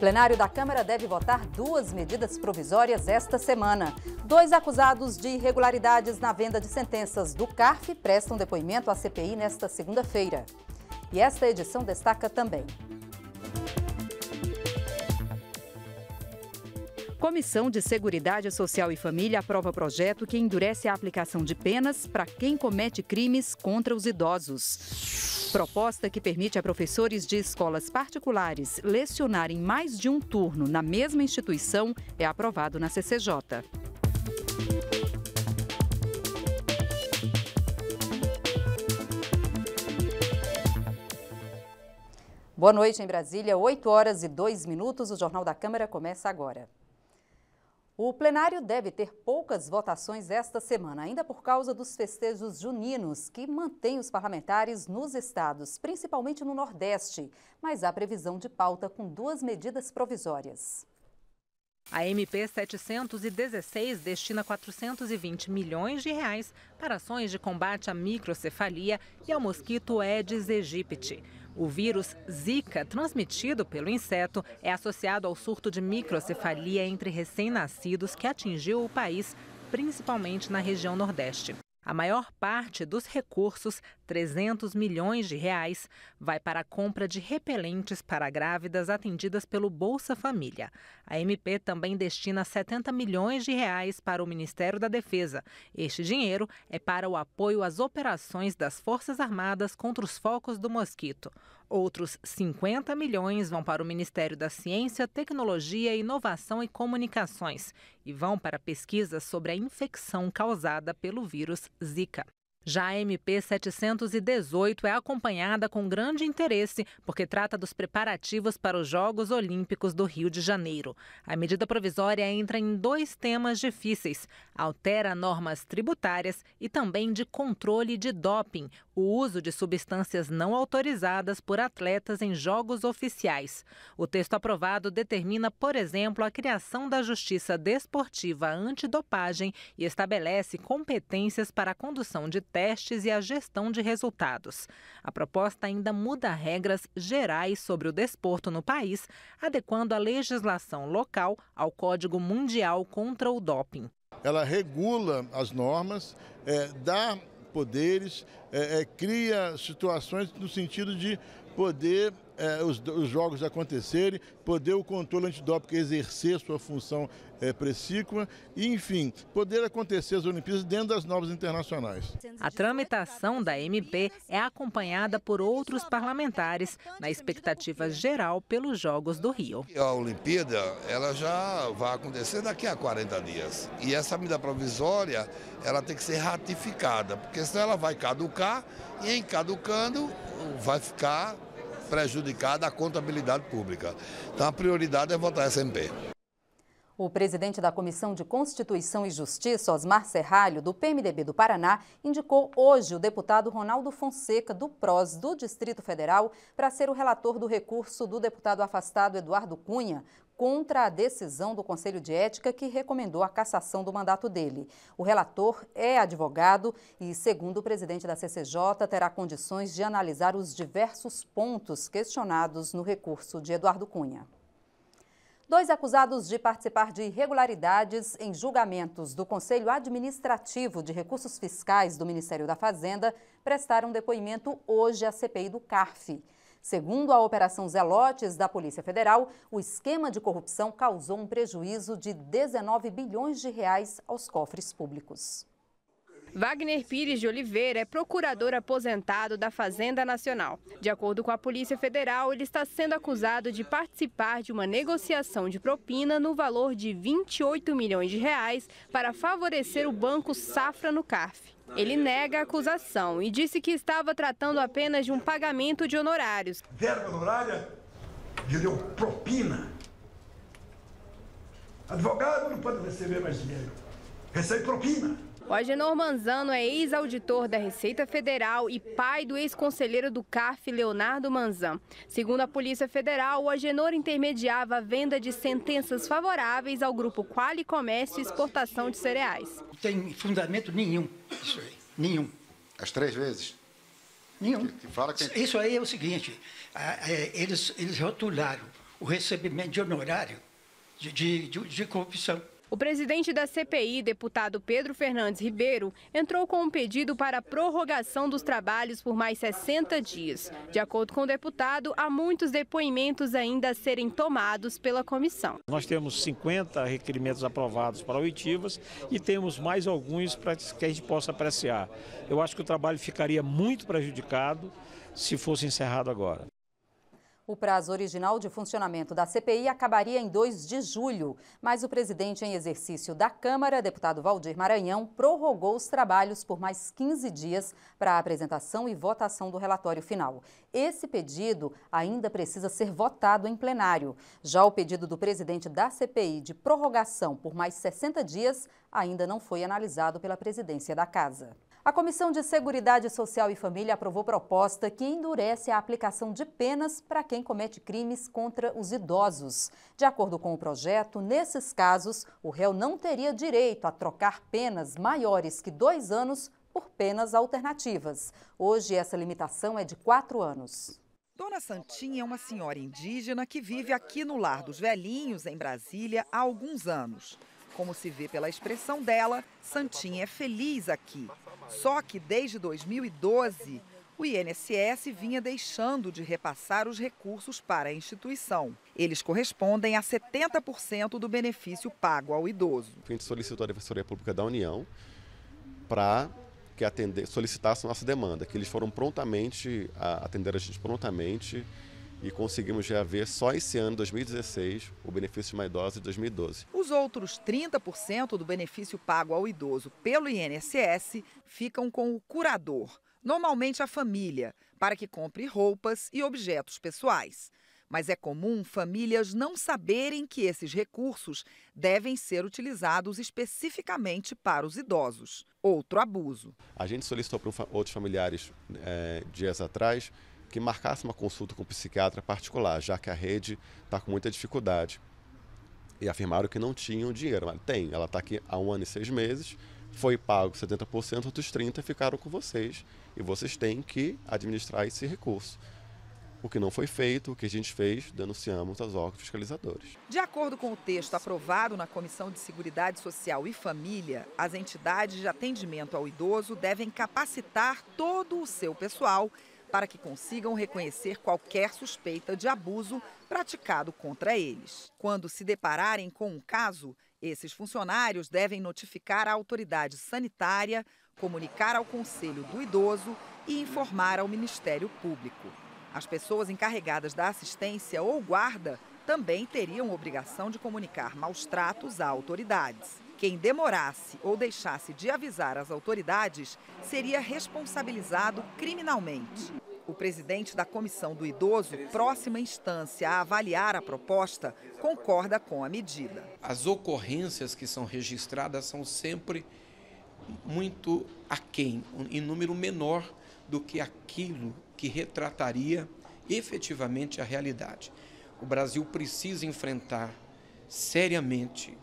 plenário da Câmara deve votar duas medidas provisórias esta semana. Dois acusados de irregularidades na venda de sentenças do CARF prestam depoimento à CPI nesta segunda-feira. E esta edição destaca também. Comissão de Seguridade Social e Família aprova projeto que endurece a aplicação de penas para quem comete crimes contra os idosos. Proposta que permite a professores de escolas particulares lecionarem mais de um turno na mesma instituição é aprovado na CCJ. Boa noite em Brasília, 8 horas e 2 minutos. O Jornal da Câmara começa agora. O plenário deve ter poucas votações esta semana, ainda por causa dos festejos juninos, que mantêm os parlamentares nos estados, principalmente no Nordeste. Mas há previsão de pauta com duas medidas provisórias. A MP 716 destina 420 milhões de reais para ações de combate à microcefalia e ao mosquito Aedes aegypti. O vírus Zika, transmitido pelo inseto, é associado ao surto de microcefalia entre recém-nascidos que atingiu o país, principalmente na região Nordeste. A maior parte dos recursos, 300 milhões de reais, vai para a compra de repelentes para grávidas atendidas pelo Bolsa Família. A MP também destina 70 milhões de reais para o Ministério da Defesa. Este dinheiro é para o apoio às operações das Forças Armadas contra os focos do mosquito. Outros 50 milhões vão para o Ministério da Ciência, Tecnologia, Inovação e Comunicações e vão para pesquisas sobre a infecção causada pelo vírus Zika. Já a MP 718 é acompanhada com grande interesse, porque trata dos preparativos para os Jogos Olímpicos do Rio de Janeiro. A medida provisória entra em dois temas difíceis: altera normas tributárias e também de controle de doping, o uso de substâncias não autorizadas por atletas em jogos oficiais. O texto aprovado determina, por exemplo, a criação da Justiça Desportiva Antidopagem e estabelece competências para a condução de testes e a gestão de resultados. A proposta ainda muda regras gerais sobre o desporto no país, adequando a legislação local ao Código Mundial contra o Doping. Ela regula as normas, é, dá poderes, é, é, cria situações no sentido de poder é, os, os, jogos acontecerem, poder o controle antidópico exercer sua função eh, é, precíqua e, enfim, poder acontecer as Olimpíadas dentro das novas internacionais. A tramitação da MP é acompanhada por outros parlamentares, na expectativa geral pelos Jogos do Rio. A Olimpíada ela já vai acontecer daqui a 40 dias e essa medida provisória ela tem que ser ratificada, porque senão ela vai caducar e em caducando vai ficar prejudicada a contabilidade pública. Então a prioridade é votar SMP. O presidente da Comissão de Constituição e Justiça, Osmar Serralho, do PMDB do Paraná, indicou hoje o deputado Ronaldo Fonseca, do PROS do Distrito Federal, para ser o relator do recurso do deputado afastado Eduardo Cunha contra a decisão do Conselho de Ética que recomendou a cassação do mandato dele. O relator é advogado e, segundo o presidente da CCJ, terá condições de analisar os diversos pontos questionados no recurso de Eduardo Cunha. Dois acusados de participar de irregularidades em julgamentos do Conselho Administrativo de Recursos Fiscais do Ministério da Fazenda prestaram depoimento hoje à CPI do CARF. Segundo a Operação Zelotes da Polícia Federal, o esquema de corrupção causou um prejuízo de 19 bilhões de reais aos cofres públicos. Wagner Pires de Oliveira é procurador aposentado da Fazenda Nacional. De acordo com a Polícia Federal, ele está sendo acusado de participar de uma negociação de propina no valor de 28 milhões de reais para favorecer o banco Safra no CARF. Ele nega a acusação e disse que estava tratando apenas de um pagamento de honorários. Verba honorária virou propina. Advogado não pode receber mais dinheiro. Recebe propina. O Agenor Manzano é ex-auditor da Receita Federal e pai do ex-conselheiro do CARF, Leonardo Manzan. Segundo a Polícia Federal, o Agenor intermediava a venda de sentenças favoráveis ao grupo Quali Comércio e Exportação de Cereais. Não tem fundamento nenhum isso aí, nenhum. As três vezes? Nenhum. Que, que fala que... Isso aí é o seguinte, eles, eles rotularam o recebimento de honorário de, de, de, de corrupção. O presidente da CPI, deputado Pedro Fernandes Ribeiro, entrou com um pedido para a prorrogação dos trabalhos por mais 60 dias. De acordo com o deputado, há muitos depoimentos ainda a serem tomados pela comissão. Nós temos 50 requerimentos aprovados para oitivas e temos mais alguns para que a gente possa apreciar. Eu acho que o trabalho ficaria muito prejudicado se fosse encerrado agora. O prazo original de funcionamento da CPI acabaria em 2 de julho, mas o presidente em exercício da Câmara, deputado Valdir Maranhão, prorrogou os trabalhos por mais 15 dias para a apresentação e votação do relatório final. Esse pedido ainda precisa ser votado em plenário. Já o pedido do presidente da CPI de prorrogação por mais 60 dias ainda não foi analisado pela presidência da Casa. A Comissão de Seguridade Social e Família aprovou proposta que endurece a aplicação de penas para quem comete crimes contra os idosos. De acordo com o projeto, nesses casos, o réu não teria direito a trocar penas maiores que dois anos por penas alternativas. Hoje, essa limitação é de quatro anos. Dona Santinha é uma senhora indígena que vive aqui no Lar dos Velhinhos, em Brasília, há alguns anos. Como se vê pela expressão dela, Santinha é feliz aqui. Só que desde 2012, o INSS vinha deixando de repassar os recursos para a instituição. Eles correspondem a 70% do benefício pago ao idoso. A gente solicitou a Defensoria Pública da União para que atender, solicitasse nossa demanda, que eles foram prontamente, atender a gente prontamente e conseguimos reaver só esse ano, 2016, o benefício de uma idosa de 2012. Os outros 30% do benefício pago ao idoso pelo INSS ficam com o curador, normalmente a família, para que compre roupas e objetos pessoais. Mas é comum famílias não saberem que esses recursos devem ser utilizados especificamente para os idosos. Outro abuso. A gente solicitou para outros familiares é, dias atrás que marcasse uma consulta com um psiquiatra particular, já que a rede está com muita dificuldade. E afirmaram que não tinham dinheiro. Mas tem, ela está aqui há um ano e seis meses, foi pago 70%, outros 30% ficaram com vocês. E vocês têm que administrar esse recurso. O que não foi feito, o que a gente fez, denunciamos aos órgãos fiscalizadores. De acordo com o texto aprovado na Comissão de Seguridade Social e Família, as entidades de atendimento ao idoso devem capacitar todo o seu pessoal para que consigam reconhecer qualquer suspeita de abuso praticado contra eles. Quando se depararem com um caso, esses funcionários devem notificar a autoridade sanitária, comunicar ao Conselho do Idoso e informar ao Ministério Público. As pessoas encarregadas da assistência ou guarda também teriam obrigação de comunicar maus tratos a autoridades. Quem demorasse ou deixasse de avisar as autoridades seria responsabilizado criminalmente. O presidente da Comissão do Idoso, próxima instância a avaliar a proposta, concorda com a medida. As ocorrências que são registradas são sempre muito aquém, em número menor do que aquilo que retrataria efetivamente a realidade. O Brasil precisa enfrentar seriamente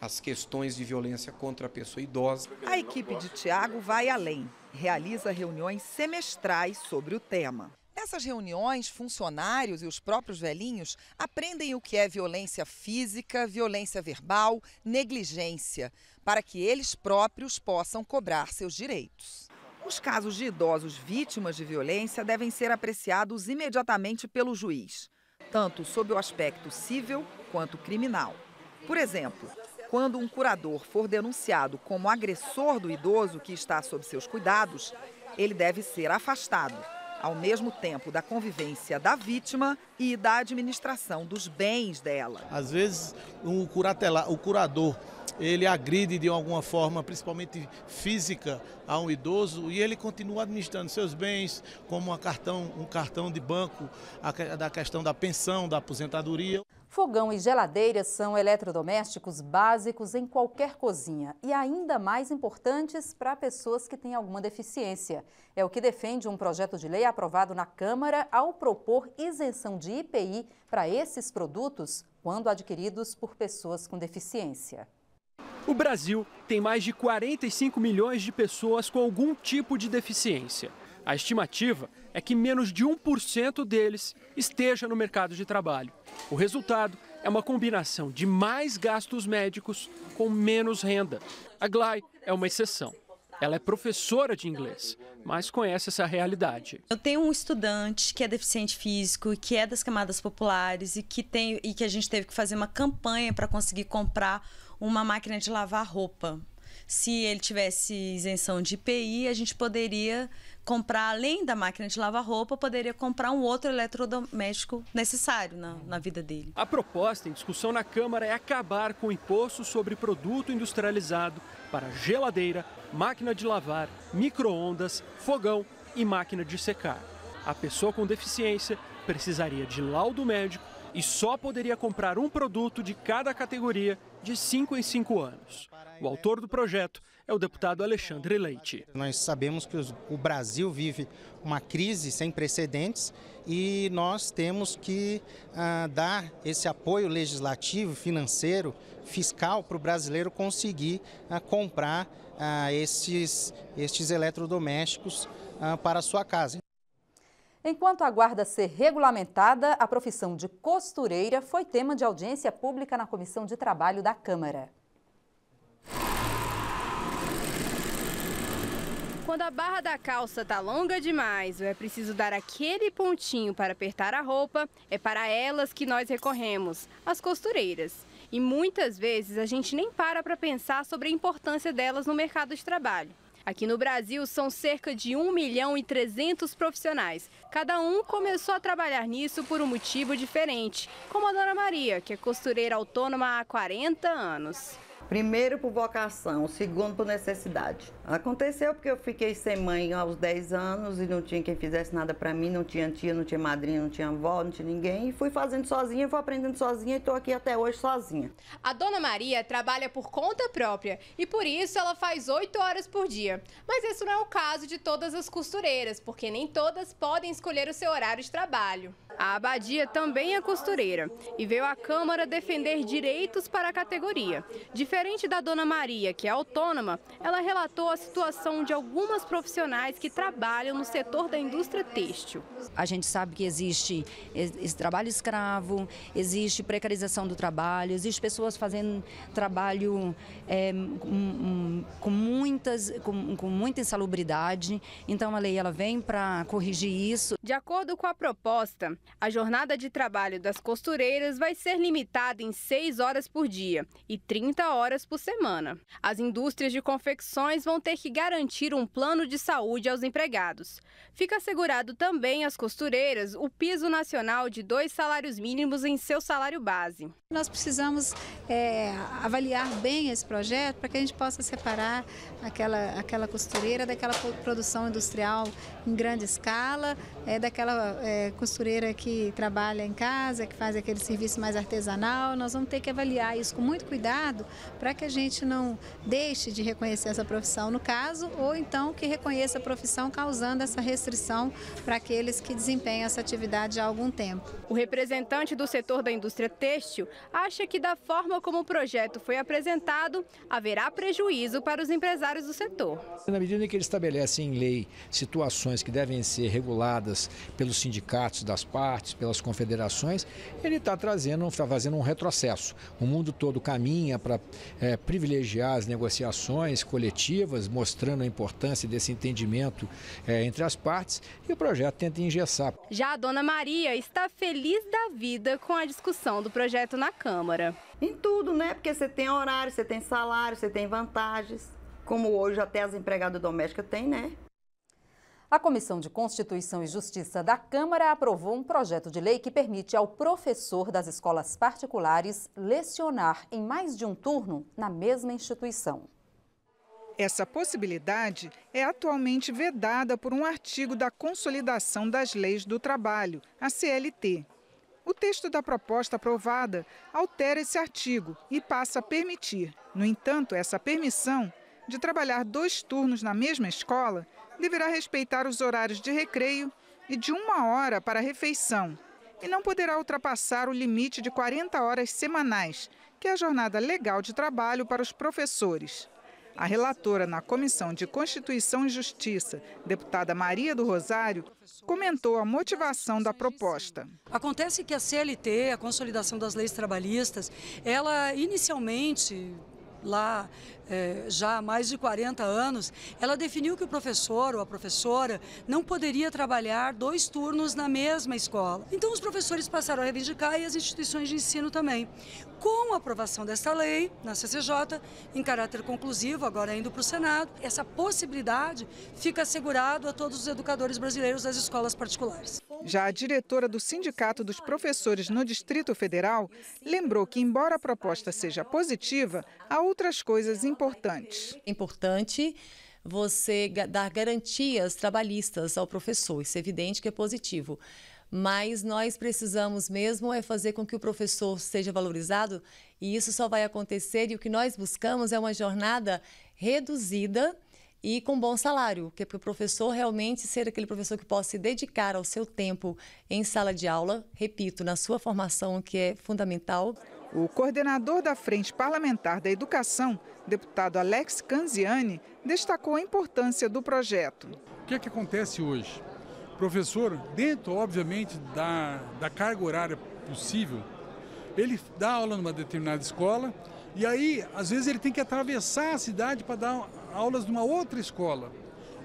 as questões de violência contra a pessoa idosa. A equipe de Tiago vai além, realiza reuniões semestrais sobre o tema. Nessas reuniões, funcionários e os próprios velhinhos aprendem o que é violência física, violência verbal, negligência, para que eles próprios possam cobrar seus direitos. Os casos de idosos vítimas de violência devem ser apreciados imediatamente pelo juiz, tanto sob o aspecto civil quanto criminal. Por exemplo, quando um curador for denunciado como agressor do idoso que está sob seus cuidados, ele deve ser afastado, ao mesmo tempo da convivência da vítima e da administração dos bens dela. Às vezes, um o curador ele agride de alguma forma, principalmente física, a um idoso e ele continua administrando seus bens, como um cartão, um cartão de banco, a, da questão da pensão, da aposentadoria. Fogão e geladeira são eletrodomésticos básicos em qualquer cozinha e ainda mais importantes para pessoas que têm alguma deficiência. É o que defende um projeto de lei aprovado na Câmara ao propor isenção de IPI para esses produtos quando adquiridos por pessoas com deficiência. O Brasil tem mais de 45 milhões de pessoas com algum tipo de deficiência. A estimativa é que menos de 1% deles esteja no mercado de trabalho. O resultado é uma combinação de mais gastos médicos com menos renda. A Glai é uma exceção. Ela é professora de inglês, mas conhece essa realidade. Eu tenho um estudante que é deficiente físico, que é das camadas populares e que, tem, e que a gente teve que fazer uma campanha para conseguir comprar uma máquina de lavar roupa se ele tivesse isenção de IPI, a gente poderia comprar, além da máquina de lavar roupa, poderia comprar um outro eletrodoméstico necessário na, na vida dele. A proposta em discussão na Câmara é acabar com o imposto sobre produto industrializado para geladeira, máquina de lavar, micro-ondas, fogão e máquina de secar. A pessoa com deficiência precisaria de laudo médico e só poderia comprar um produto de cada categoria de 5 em 5 anos. O autor do projeto é o deputado Alexandre Leite. Nós sabemos que o Brasil vive uma crise sem precedentes e nós temos que ah, dar esse apoio legislativo, financeiro, fiscal para o brasileiro conseguir ah, comprar ah, estes eletrodomésticos ah, para a sua casa. Enquanto aguarda ser regulamentada, a profissão de costureira foi tema de audiência pública na Comissão de Trabalho da Câmara. Quando a barra da calça tá longa demais ou é preciso dar aquele pontinho para apertar a roupa, é para elas que nós recorremos, as costureiras. E muitas vezes a gente nem para para pensar sobre a importância delas no mercado de trabalho. Aqui no Brasil, são cerca de 1 milhão e 300 profissionais. Cada um começou a trabalhar nisso por um motivo diferente, como a dona Maria, que é costureira autônoma há 40 anos. Primeiro por vocação, segundo por necessidade. Aconteceu porque eu fiquei sem mãe aos 10 anos e não tinha quem fizesse nada para mim, não tinha tia, não tinha madrinha, não tinha avó, não tinha ninguém. E fui fazendo sozinha, fui aprendendo sozinha e tô aqui até hoje sozinha. A dona Maria trabalha por conta própria e por isso ela faz 8 horas por dia. Mas isso não é o caso de todas as costureiras, porque nem todas podem escolher o seu horário de trabalho. A Abadia também é costureira e veio à Câmara defender direitos para a categoria. Diferente Diferente da dona Maria, que é autônoma, ela relatou a situação de algumas profissionais que trabalham no setor da indústria têxtil. A gente sabe que existe trabalho escravo, existe precarização do trabalho, existe pessoas fazendo trabalho é, com, com, muitas, com, com muita insalubridade. Então a lei ela vem para corrigir isso. De acordo com a proposta, a jornada de trabalho das costureiras vai ser limitada em 6 horas por dia e 30 horas horas por semana. As indústrias de confecções vão ter que garantir um plano de saúde aos empregados. Fica assegurado também às costureiras o piso nacional de dois salários mínimos em seu salário base. Nós precisamos é, avaliar bem esse projeto para que a gente possa separar aquela, aquela costureira daquela produção industrial em grande escala, é, daquela é, costureira que trabalha em casa, que faz aquele serviço mais artesanal. Nós vamos ter que avaliar isso com muito cuidado para que a gente não deixe de reconhecer essa profissão no caso, ou então que reconheça a profissão causando essa restrição para aqueles que desempenham essa atividade há algum tempo. O representante do setor da indústria têxtil acha que da forma como o projeto foi apresentado, haverá prejuízo para os empresários do setor. Na medida em que eles estabelecem em lei situações que devem ser reguladas pelos sindicatos das partes, pelas confederações, ele está trazendo, está fazendo um retrocesso. O mundo todo caminha para é, privilegiar as negociações coletivas, mostrando a importância desse entendimento é, entre as partes, e o projeto tenta engessar. Já a dona Maria está feliz da vida com a discussão do projeto na Câmara. Em tudo, né? Porque você tem horário, você tem salário, você tem vantagens, como hoje até as empregadas domésticas têm, né? A Comissão de Constituição e Justiça da Câmara aprovou um projeto de lei que permite ao professor das escolas particulares lecionar em mais de um turno na mesma instituição. Essa possibilidade é atualmente vedada por um artigo da Consolidação das Leis do Trabalho, a CLT. O texto da proposta aprovada altera esse artigo e passa a permitir, no entanto, essa permissão de trabalhar dois turnos na mesma escola deverá respeitar os horários de recreio e de uma hora para refeição e não poderá ultrapassar o limite de 40 horas semanais, que é a jornada legal de trabalho para os professores. A relatora na Comissão de Constituição e Justiça, deputada Maria do Rosário, comentou a motivação da proposta. Acontece que a CLT, a Consolidação das Leis Trabalhistas, ela inicialmente lá eh, já há mais de 40 anos, ela definiu que o professor ou a professora não poderia trabalhar dois turnos na mesma escola. Então os professores passaram a reivindicar e as instituições de ensino também. Com a aprovação desta lei na CCJ, em caráter conclusivo, agora indo para o Senado, essa possibilidade fica assegurado a todos os educadores brasileiros das escolas particulares. Já a diretora do Sindicato dos Professores no Distrito Federal lembrou que, embora a proposta seja positiva, a outras coisas importantes. É importante você dar garantias trabalhistas ao professor, isso é evidente que é positivo. Mas nós precisamos mesmo é fazer com que o professor seja valorizado e isso só vai acontecer e o que nós buscamos é uma jornada reduzida e com bom salário, que é para o professor realmente ser aquele professor que possa se dedicar ao seu tempo em sala de aula, repito, na sua formação, que é fundamental. O coordenador da Frente Parlamentar da Educação, deputado Alex Canziani, destacou a importância do projeto. O que, é que acontece hoje? O professor, dentro, obviamente, da, da carga horária possível, ele dá aula numa determinada escola e aí, às vezes, ele tem que atravessar a cidade para dar aulas numa outra escola.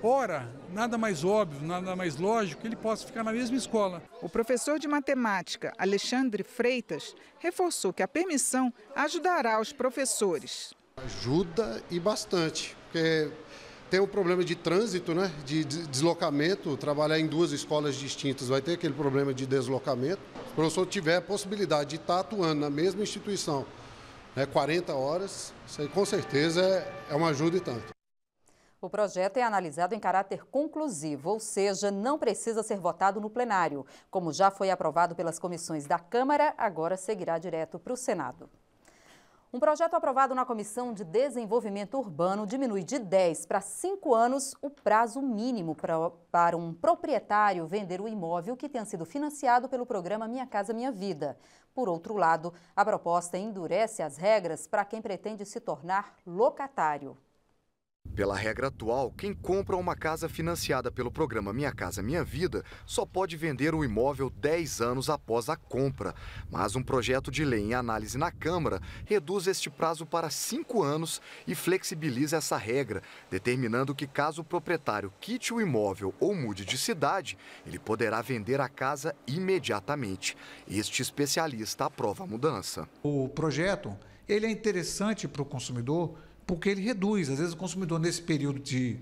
Ora, nada mais óbvio, nada mais lógico que ele possa ficar na mesma escola. O professor de matemática, Alexandre Freitas, reforçou que a permissão ajudará os professores. Ajuda e bastante, porque tem o problema de trânsito, né? de deslocamento, trabalhar em duas escolas distintas vai ter aquele problema de deslocamento. Se o professor tiver a possibilidade de estar atuando na mesma instituição né, 40 horas, isso aí com certeza é, é uma ajuda e tanto. O projeto é analisado em caráter conclusivo, ou seja, não precisa ser votado no plenário. Como já foi aprovado pelas comissões da Câmara, agora seguirá direto para o Senado. Um projeto aprovado na Comissão de Desenvolvimento Urbano diminui de 10 para 5 anos o prazo mínimo pra, para um proprietário vender o imóvel que tenha sido financiado pelo programa Minha Casa Minha Vida. Por outro lado, a proposta endurece as regras para quem pretende se tornar locatário. Pela regra atual, quem compra uma casa financiada pelo programa Minha Casa Minha Vida só pode vender o imóvel 10 anos após a compra. Mas um projeto de lei em análise na Câmara reduz este prazo para 5 anos e flexibiliza essa regra, determinando que, caso o proprietário quite o imóvel ou mude de cidade, ele poderá vender a casa imediatamente. Este especialista aprova a mudança. O projeto ele é interessante para o consumidor porque ele reduz. Às vezes o consumidor, nesse período de,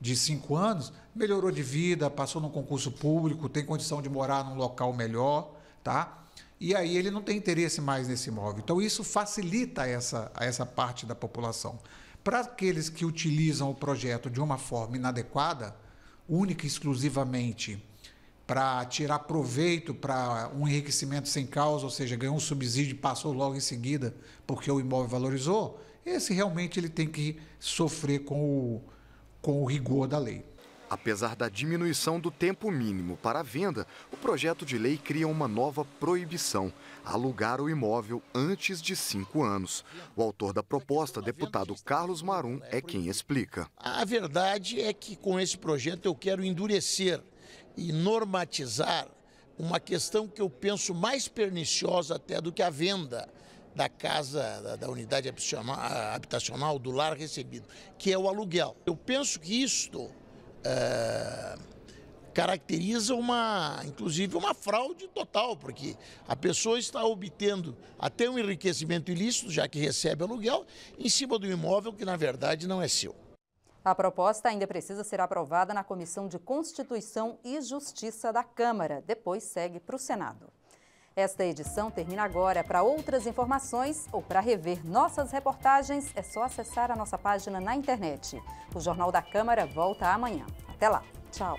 de cinco anos, melhorou de vida, passou num concurso público, tem condição de morar num local melhor, tá? E aí ele não tem interesse mais nesse imóvel. Então isso facilita essa, essa parte da população. Para aqueles que utilizam o projeto de uma forma inadequada, única e exclusivamente para tirar proveito para um enriquecimento sem causa, ou seja, ganhou um subsídio e passou logo em seguida porque o imóvel valorizou, esse realmente ele tem que sofrer com o, com o rigor da lei. Apesar da diminuição do tempo mínimo para a venda, o projeto de lei cria uma nova proibição: alugar o imóvel antes de cinco anos. O autor da proposta, deputado Carlos Marum, é quem explica. A verdade é que com esse projeto eu quero endurecer e normatizar uma questão que eu penso mais perniciosa até do que a venda da casa, da, da unidade habitacional, do lar recebido, que é o aluguel. Eu penso que isto é, caracteriza uma, inclusive, uma fraude total, porque a pessoa está obtendo até um enriquecimento ilícito, já que recebe aluguel, em cima do imóvel que, na verdade, não é seu. A proposta ainda precisa ser aprovada na Comissão de Constituição e Justiça da Câmara. Depois segue para o Senado. Esta edição termina agora. É para outras informações ou para rever nossas reportagens, é só acessar a nossa página na internet. O Jornal da Câmara volta amanhã. Até lá. Tchau.